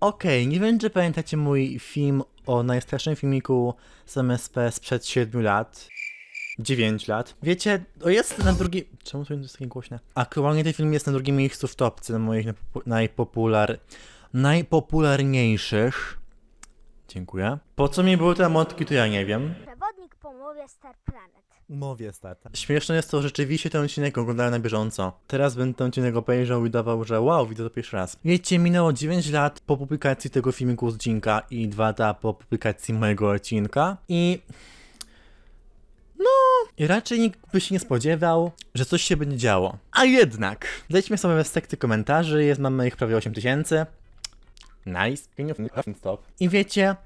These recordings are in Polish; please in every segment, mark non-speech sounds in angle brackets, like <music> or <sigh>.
Okej, okay, nie wiem czy pamiętacie mój film o najstarszym filmiku z MSP sprzed 7 lat. 9 lat. Wiecie, to jest na drugim... Czemu to jest takie głośne? Aktualnie ten film jest na drugim miejscu w topce, na moich najpopular... najpopularniejszych. Dziękuję. Po co mi były te motki, to ja nie wiem mowie Star Planet. Mówię Star Planet. Śmieszne jest to, że rzeczywiście ten odcinek oglądałem na bieżąco. Teraz bym ten odcinek obejrzał i dawał, że wow, widzę to pierwszy raz. Wiecie, minęło 9 lat po publikacji tego filmiku odcinka i 2 lata po publikacji mojego odcinka i... No, raczej nikt by się nie spodziewał, że coś się będzie działo. A jednak, wejdźmy sobie w sekty komentarzy, jest, mamy ich prawie 8 tysięcy. Nice, stop. I wiecie,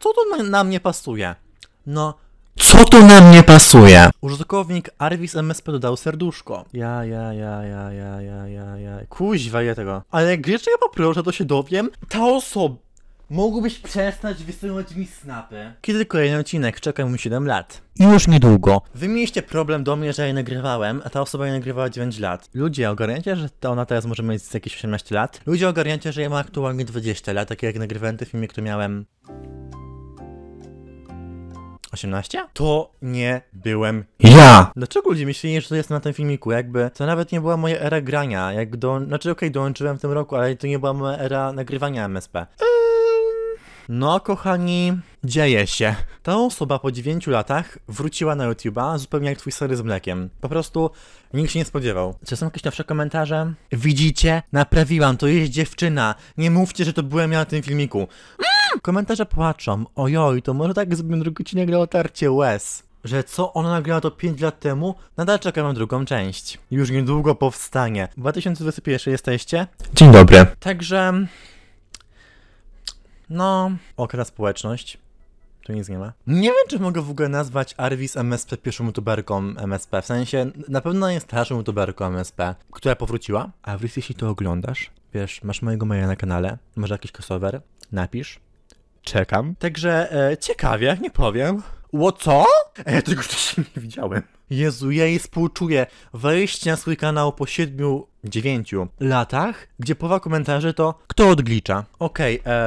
co to na, na mnie pasuje? No, co tu na mnie pasuje? Użytkownik Arvis MSP dodał serduszko. Ja, ja, ja, ja, ja, ja, ja, ja. Kuźwa, ja tego. Ale grzecznie ja poproszę, to się dowiem. Ta osoba... Mógłbyś przestać wysyłać mi snapy? Kiedy kolejny odcinek? Czekaj mu 7 lat. Już niedługo. Wy mieliście problem do mnie, że ja nagrywałem, a ta osoba nie nagrywała 9 lat. Ludzie, ogarniacie, że to ona teraz może mieć jakieś 18 lat? Ludzie, ogarniacie, że ja mam aktualnie 20 lat, takie jak nagrywałem te filmy, które miałem... 18? To nie byłem ja! Dlaczego ludzie myśleli, że to jest na tym filmiku? Jakby to nawet nie była moja era grania. Jak do... Znaczy okej, okay, dołączyłem w tym roku, ale to nie była moja era nagrywania MSP. No, kochani, dzieje się. Ta osoba po 9 latach wróciła na YouTube'a zupełnie jak twój sery z mlekiem. Po prostu nikt się nie spodziewał. Czy są jakieś nowsze komentarze? Widzicie? Naprawiłam, to jest dziewczyna. Nie mówcie, że to byłem ja na tym filmiku. Mm! Komentarze płaczą. Ojoj, to może tak zrobimy drugi odcinek dla otarcie łez że co ona nagrała to 5 lat temu, nadal czekam na drugą część. Już niedługo powstanie. 2021 jesteście? Dzień dobry. Także... No... Okra społeczność. Tu nic nie ma. Nie wiem, czy mogę w ogóle nazwać Arvis MSP pierwszą youtuberką MSP. W sensie, na pewno jest starszą youtuberką MSP, która powróciła. Arwis, jeśli to oglądasz, wiesz, masz mojego maila na kanale, może jakiś crossover, napisz czekam. Także e, ciekawie, nie powiem. Ło co? E, tego wcześniej <laughs> nie widziałem. Jezu, ja jej współczuję. Wejście na swój kanał po 7-9 latach, gdzie połowa komentarzy to kto odglicza. Okej, okay,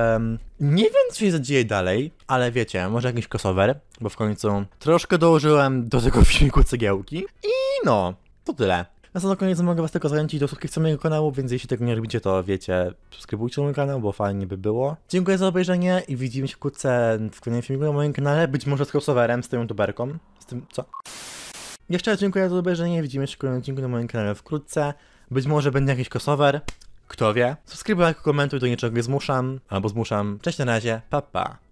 nie wiem co się zadzieje dalej, ale wiecie, może jakiś crossover, bo w końcu troszkę dołożyłem do tego <laughs> filmiku cegiełki. I no, to tyle. Na sam koniec mogę was tylko zachęcić do subskrypcji mojego kanału, więc jeśli tego nie robicie, to wiecie, subskrybujcie mój kanał, bo fajnie by było. Dziękuję za obejrzenie i widzimy się wkrótce w kolejnym filmiku na moim kanale, być może z crossoverem, z tą youtuberką, z tym, co? Jeszcze raz dziękuję za obejrzenie, widzimy się w kolejnym odcinku na moim kanale wkrótce. Być może będzie jakiś crossover, kto wie. Subskrybuj, komentuj, do niczego nie zmuszam, albo zmuszam. Cześć, na razie, pa pa.